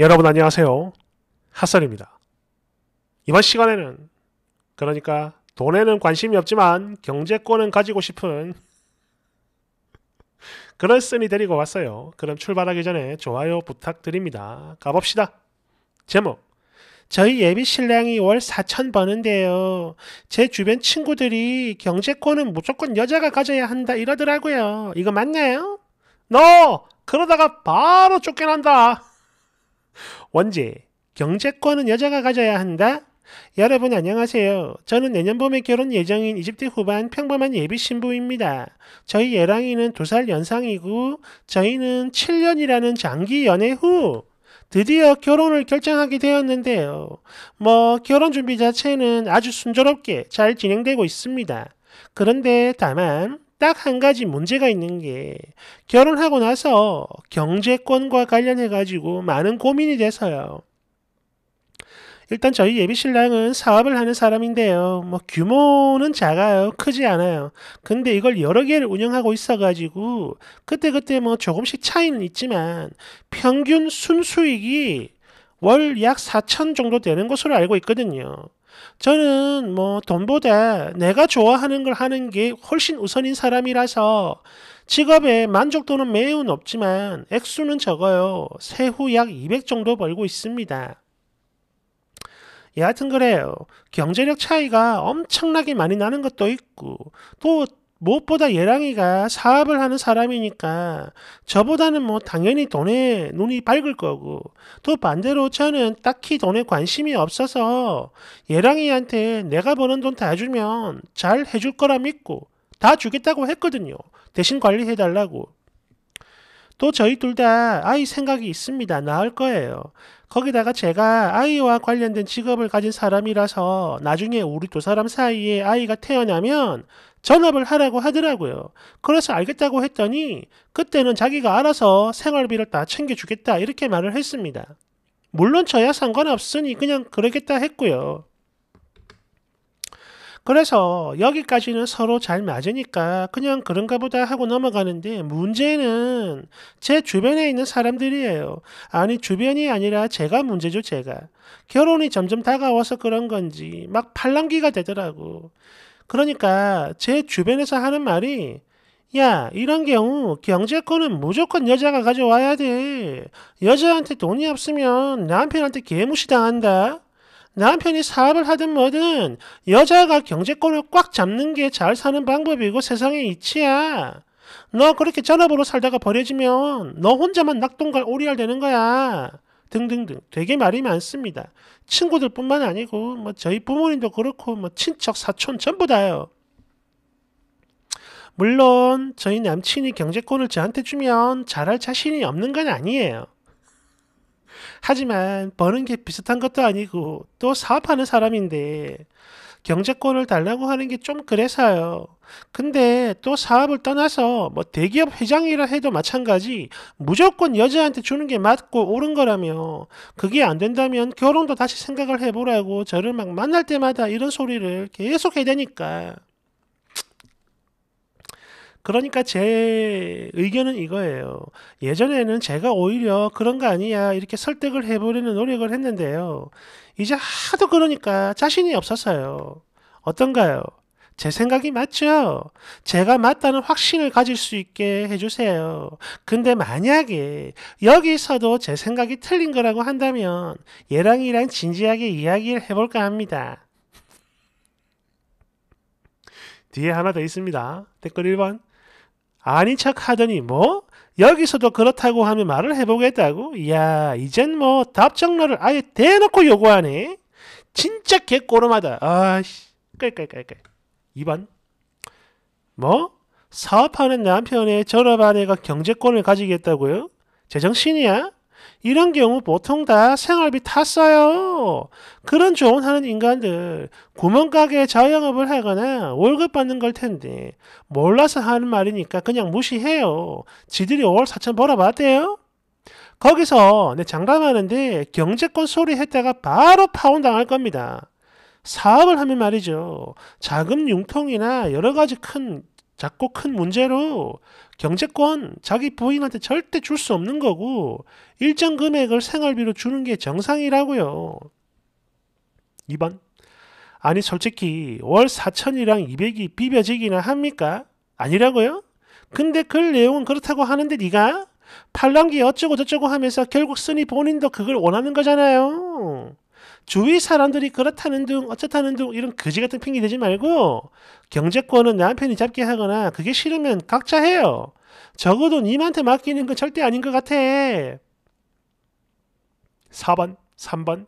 여러분 안녕하세요. 핫설입니다. 이번 시간에는 그러니까 돈에는 관심이 없지만 경제권은 가지고 싶은 그런 쓴이 데리고 왔어요. 그럼 출발하기 전에 좋아요 부탁드립니다. 가봅시다. 제목 저희 예비 신랑이 월 4천 버는데요. 제 주변 친구들이 경제권은 무조건 여자가 가져야 한다 이러더라고요. 이거 맞나요? 너 no! 그러다가 바로 쫓겨난다. 원제, 경제권은 여자가 가져야 한다? 여러분 안녕하세요. 저는 내년 봄에 결혼 예정인 20대 후반 평범한 예비 신부입니다. 저희 예랑이는 두 살 연상이고 저희는 7년이라는 장기 연애 후 드디어 결혼을 결정하게 되었는데요. 뭐 결혼 준비 자체는 아주 순조롭게 잘 진행되고 있습니다. 그런데 다만 딱한 가지 문제가 있는 게 결혼하고 나서 경제권과 관련해 가지고 많은 고민이 돼서요. 일단 저희 예비 신랑은 사업을 하는 사람인데요. 뭐 규모는 작아요. 크지 않아요. 근데 이걸 여러 개를 운영하고 있어 가지고 그때그때 뭐 조금씩 차이는 있지만 평균 순수익이 월 약 4천 정도 되는 것으로 알고 있거든요. 저는 뭐 돈보다 내가 좋아하는 걸 하는 게 훨씬 우선인 사람이라서 직업의 만족도는 매우 높지만 액수는 적어요. 세후 약 200 정도 벌고 있습니다. 예, 여하튼 그래요. 경제력 차이가 엄청나게 많이 나는 것도 있고 또 무엇보다 예랑이가 사업을 하는 사람이니까 저보다는 뭐 당연히 돈에 눈이 밝을 거고 또 반대로 저는 딱히 돈에 관심이 없어서 예랑이한테 내가 버는 돈 다 주면 잘 해줄 거라 믿고 다 주겠다고 했거든요. 대신 관리해달라고. 또 저희 둘 다 아이 생각이 있습니다. 나을 거예요. 거기다가 제가 아이와 관련된 직업을 가진 사람이라서 나중에 우리 두 사람 사이에 아이가 태어나면 전업을 하라고 하더라고요. 그래서 알겠다고 했더니 그때는 자기가 알아서 생활비를 다 챙겨주겠다 이렇게 말을 했습니다. 물론 저야 상관없으니 그냥 그러겠다 했고요. 그래서 여기까지는 서로 잘 맞으니까 그냥 그런가 보다 하고 넘어가는데 문제는 제 주변에 있는 사람들이에요. 아니 주변이 아니라 제가 문제죠 제가. 결혼이 점점 다가와서 그런 건지 막 팔랑귀가 되더라고. 그러니까 제 주변에서 하는 말이 야, 이런 경우 경제권은 무조건 여자가 가져와야 돼. 여자한테 돈이 없으면 남편한테 개무시 당한다. 남편이 사업을 하든 뭐든 여자가 경제권을 꽉 잡는 게 잘 사는 방법이고 세상의 이치야. 너 그렇게 전업으로 살다가 버려지면 너 혼자만 낙동갈 오리알 되는 거야. 등등등 되게 말이 많습니다. 친구들뿐만 아니고 뭐 저희 부모님도 그렇고 뭐 친척 사촌 전부 다요. 물론 저희 남친이 경제권을 저한테 주면 잘할 자신이 없는 건 아니에요. 하지만 버는 게 비슷한 것도 아니고 또 사업하는 사람인데 경제권을 달라고 하는 게 좀 그래서요. 근데 또 사업을 떠나서 뭐 대기업 회장이라 해도 마찬가지 무조건 여자한테 주는 게 맞고 옳은 거라며 그게 안 된다면 결혼도 다시 생각을 해보라고 저를 막 만날 때마다 이런 소리를 계속 해대니까 그러니까 제 의견은 이거예요. 예전에는 제가 오히려 그런 거 아니야 이렇게 설득을 해보려는 노력을 했는데요. 이제 하도 그러니까 자신이 없어서요. 어떤가요? 제 생각이 맞죠? 제가 맞다는 확신을 가질 수 있게 해주세요. 근데 만약에 여기서도 제 생각이 틀린 거라고 한다면 얘랑이랑 진지하게 이야기를 해볼까 합니다. 뒤에 하나 더 있습니다. 댓글 1번. 아닌 척 하더니 뭐 여기서도 그렇다고 하면 말을 해보겠다고? 이야 이젠 뭐 답정러를 아예 대놓고 요구하네. 진짜 개꼬름하다. 아씨 깔깔깔깔. 2번 뭐? 사업하는 남편의 졸업 아내가 경제권을 가지겠다고요? 제정신이야? 이런 경우 보통 다 생활비 탔어요. 그런 조언하는 인간들 구멍가게에 자영업을 하거나 월급 받는 걸 텐데 몰라서 하는 말이니까 그냥 무시해요. 지들이 5월 4천 벌어봤대요. 거기서 내 장담하는데 경제권 소리 했다가 바로 파혼당할 겁니다. 사업을 하면 말이죠. 자금 융통이나 여러 가지 큰 작고 큰 문제로 경제권 자기 부인한테 절대 줄 수 없는 거고 일정 금액을 생활비로 주는 게 정상이라고요. 2번 아니 솔직히 월 4천이랑 200이 비벼지기나 합니까? 아니라고요? 근데 그 내용은 그렇다고 하는데 네가 팔랑기 어쩌고 저쩌고 하면서 결국 쓰니 본인도 그걸 원하는 거잖아요. 주위 사람들이 그렇다는 둥어쩌다는둥 이런 거지 같은 핑계 대지 말고 경제권은 남편이 잡게 하거나 그게 싫으면 각자 해요. 적어도 님한테 맡기는 건 절대 아닌 것 같아. 4번, 3번.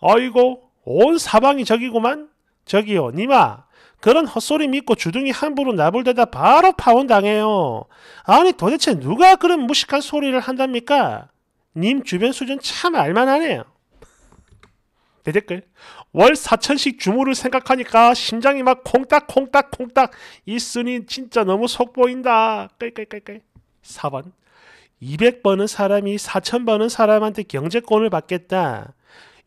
어이고, 온 사방이 저기구만 저기요, 님아. 그런 헛소리 믿고 주둥이 함부로 나불대다 바로 파혼당해요. 아니 도대체 누가 그런 무식한 소리를 한답니까? 님 주변 수준 참 알만하네요. 내 댓글 월 4천씩 주무를 생각하니까 심장이 막 콩닥콩닥콩닥 이닥있니 진짜 너무 속보인다 끌끌끌끌 4번 200번은 사람이 4천번은 사람한테 경제권을 받겠다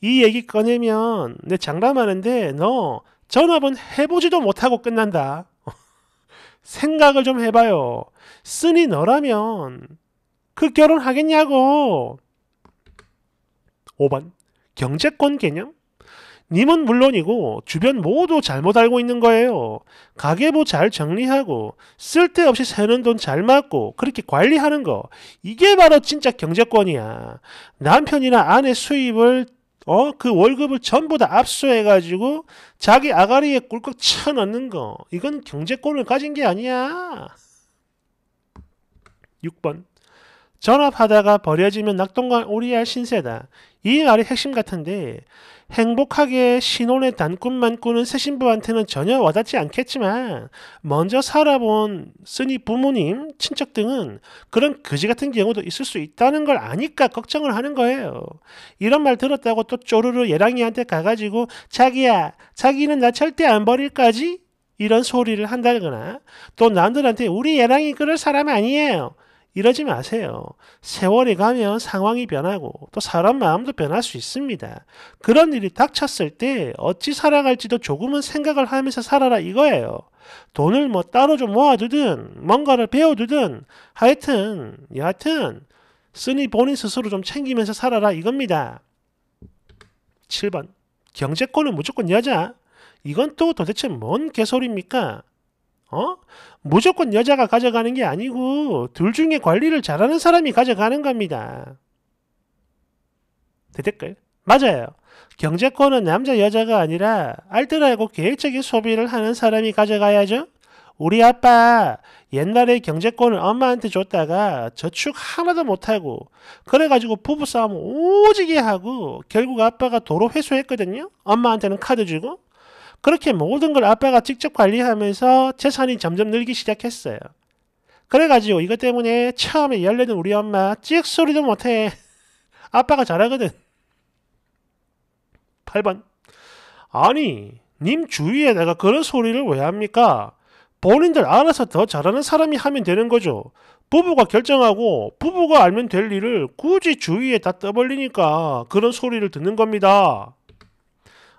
이 얘기 꺼내면 내 장담하는데 너 전업은 해보지도 못하고 끝난다 생각을 좀 해봐요 쓰니 너라면 그 결혼하겠냐고 5번 경제권 개념? 님은 물론이고 주변 모두 잘못 알고 있는 거예요. 가계부 잘 정리하고 쓸데없이 새는 돈 잘 맞고 그렇게 관리하는 거 이게 바로 진짜 경제권이야. 남편이나 아내 수입을 어그 월급을 전부 다 압수해가지고 자기 아가리에 꿀꺽 쳐넣는 거 이건 경제권을 가진 게 아니야. 6번 전업하다가 버려지면 낙동강 오리알 신세다. 이 말이 핵심 같은데 행복하게 신혼의 단꿈만 꾸는 새 신부한테는 전혀 와닿지 않겠지만 먼저 살아본 스니 부모님, 친척 등은 그런 그지 같은 경우도 있을 수 있다는 걸 아니까 걱정을 하는 거예요. 이런 말 들었다고 또 쪼르르 예랑이한테 가가지고 자기야, 자기는 나 절대 안 버릴까지? 이런 소리를 한다거나 또 남들한테 우리 예랑이 그럴 사람 아니에요. 이러지 마세요. 세월이 가면 상황이 변하고 또 사람 마음도 변할 수 있습니다. 그런 일이 닥쳤을 때 어찌 살아갈지도 조금은 생각을 하면서 살아라 이거예요. 돈을 뭐 따로 좀 모아두든 뭔가를 배워두든 하여튼 여하튼 쓰니 본인 스스로 좀 챙기면서 살아라 이겁니다. 7번 경제권은 무조건 여자 이건 또 도대체 뭔 개소리입니까? 어? 무조건 여자가 가져가는 게 아니고 둘 중에 관리를 잘하는 사람이 가져가는 겁니다. 대댓글 맞아요. 경제권은 남자 여자가 아니라 알뜰하고 계획적인 소비를 하는 사람이 가져가야죠. 우리 아빠 옛날에 경제권을 엄마한테 줬다가 저축 하나도 못하고 그래가지고 부부싸움 오지게 하고 결국 아빠가 도로 회수했거든요. 엄마한테는 카드 주고 그렇게 모든 걸 아빠가 직접 관리하면서 재산이 점점 늘기 시작했어요. 그래가지고 이것 때문에 처음에 열내는 우리 엄마 찍 소리도 못해. 아빠가 잘하거든. 8번 아니 님 주위에다가 그런 소리를 왜 합니까? 본인들 알아서 더 잘하는 사람이 하면 되는 거죠. 부부가 결정하고 부부가 알면 될 일을 굳이 주위에 다 떠벌리니까 그런 소리를 듣는 겁니다.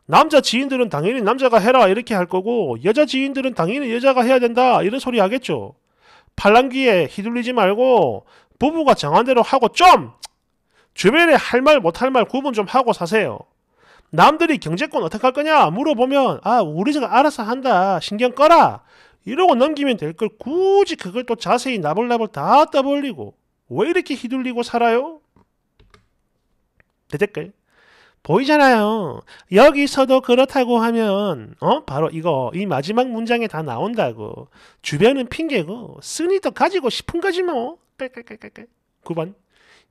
남자 지인들은 당연히 남자가 해라 이렇게 할 거고 여자 지인들은 당연히 여자가 해야 된다 이런 소리 하겠죠. 팔랑귀에 휘둘리지 말고 부부가 정한 대로 하고 좀 주변에 할 말 못 할 말 구분 좀 하고 사세요. 남들이 경제권 어떻게 할 거냐 물어보면 아 우리 제가 알아서 한다 신경 꺼라 이러고 넘기면 될 걸 굳이 그걸 또 자세히 나불나불 다 떠벌리고 왜 이렇게 휘둘리고 살아요? 대댓글 보이잖아요. 여기서도 그렇다고 하면 어 바로 이거 이 마지막 문장에 다 나온다고. 주변은 핑계고 쓰니더 가지고 싶은 거지 뭐. 9번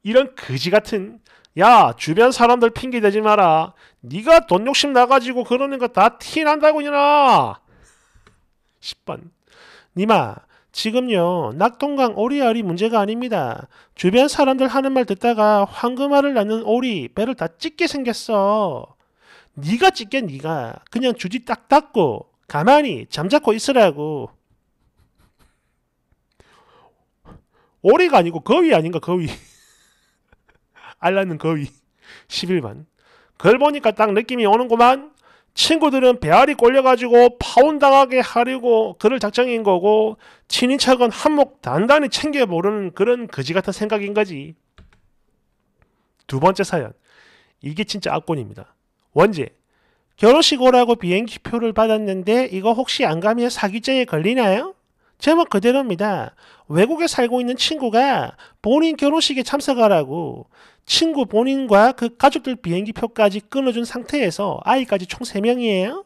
이런 그지 같은 야 주변 사람들 핑계 대지 마라. 네가 돈 욕심 나가지고 그러는 거 다 티 난다고 이나. 10번 니마 지금요, 낙동강 오리알이 문제가 아닙니다. 주변 사람들 하는 말 듣다가 황금알을 낳는 오리 배를 다 찢게 생겼어. 네가 찢게 네가 그냥 주지 딱 닦고 가만히 잠자코 있으라고. 오리가 아니고 거위 아닌가 거위. 알낳는 거위. 1 1 그걸 보니까 딱 느낌이 오는구만. 친구들은 배알이 꼴려가지고 파혼당하게 하려고 그럴 작정인 거고 친인척은 한몫 단단히 챙겨 모르는 그런 거지 같은 생각인 거지. 두 번째 사연. 이게 진짜 악권입니다. 원제. 결혼식 오라고 비행기표를 받았는데 이거 혹시 안 가면 사기죄에 걸리나요? 제목 그대로입니다. 외국에 살고 있는 친구가 본인 결혼식에 참석하라고 친구 본인과 그 가족들 비행기 표까지 끊어준 상태에서 아이까지 총 3명이에요.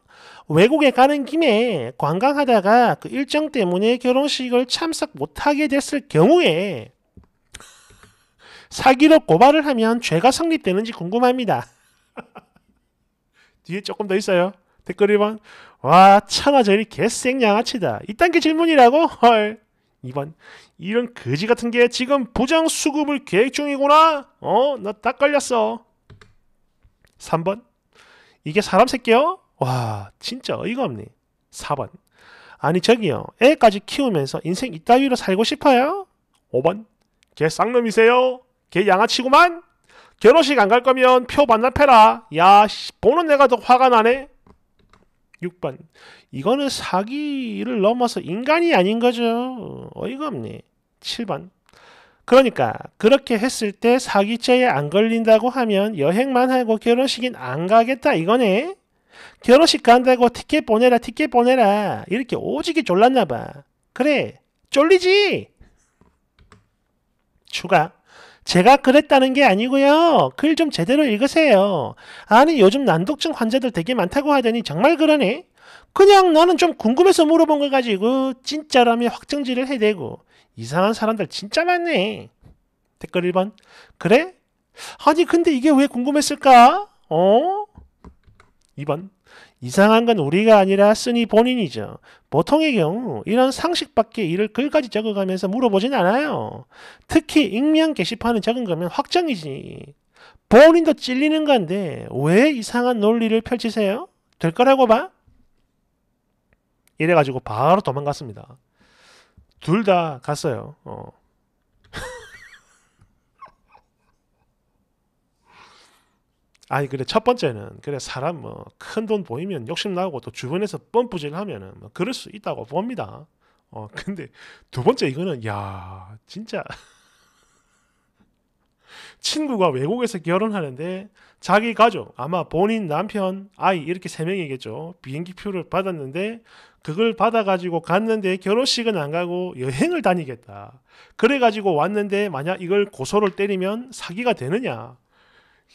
외국에 가는 김에 관광하다가 그 일정 때문에 결혼식을 참석 못하게 됐을 경우에 사기로 고발을 하면 죄가 성립되는지 궁금합니다. 뒤에 조금 더 있어요. 댓글 1번. 와, 천하저리 개쌩 양아치다. 이딴 게 질문이라고? 헐. 2번 이런 거지 같은 게 지금 부장 수급을 계획 중이구나 어나 딱 걸렸어 3번 이게 사람 새끼요? 와 진짜 어이가 없네 4번 아니 저기요 애까지 키우면서 인생 이따위로 살고 싶어요? 5번 걔 쌍놈이세요? 걔 양아치구만? 결혼식 안 갈 거면 표 반납해라 야 보는 내가 더 화가 나네 6번 이거는 사기를 넘어서 인간이 아닌 거죠. 어이가 없네. 7번. 그러니까 그렇게 했을 때 사기죄에 안 걸린다고 하면 여행만 하고 결혼식인 안 가겠다 이거네. 결혼식 간다고 티켓 보내라 티켓 보내라 이렇게 오지게 졸랐나 봐. 그래 쫄리지. 추가. 제가 그랬다는 게 아니고요. 글 좀 제대로 읽으세요. 아니 요즘 난독증 환자들 되게 많다고 하더니 정말 그러네. 그냥 나는 좀 궁금해서 물어본 걸 가지고 진짜라며 확정지를 해대고 이상한 사람들 진짜 많네. 댓글 1번. 그래? 아니 근데 이게 왜 궁금했을까? 어? 2번. 이상한 건 우리가 아니라 쓰니 본인이죠. 보통의 경우 이런 상식밖에 일을 글까지 적어가면서 물어보진 않아요. 특히 익명 게시판을 적은 거면 확정이지. 본인도 찔리는 건데 왜 이상한 논리를 펼치세요? 될 거라고 봐? 이래가지고 바로 도망갔습니다. 둘 다 갔어요. 어. 아니 그래 첫 번째는 그래 사람 뭐 큰 돈 보이면 욕심 나고 또 주변에서 뻔뿌질 하면은 뭐 그럴 수 있다고 봅니다. 어 근데 두 번째 이거는 야 진짜 친구가 외국에서 결혼하는데 자기 가족, 아마 본인 남편, 아이 이렇게 세 명이겠죠. 비행기 표를 받았는데 그걸 받아가지고 갔는데 결혼식은 안 가고 여행을 다니겠다. 그래가지고 왔는데 만약 이걸 고소를 때리면 사기가 되느냐.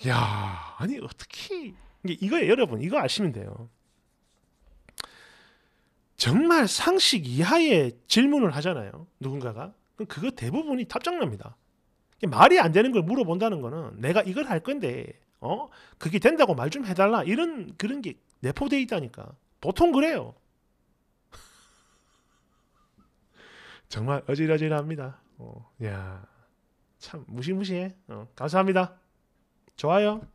야 아니 어떻게 이거예요 여러분 이거 아시면 돼요. 정말 상식 이하의 질문을 하잖아요. 누군가가. 그거 대부분이 답장납니다. 말이 안 되는 걸 물어본다는 거는 내가 이걸 할 건데 어 그게 된다고 말 좀 해달라 이런 그런 게 내포돼 있다니까 보통 그래요 정말 어질어질합니다 어, 야참 무시무시해 어, 감사합니다 좋아요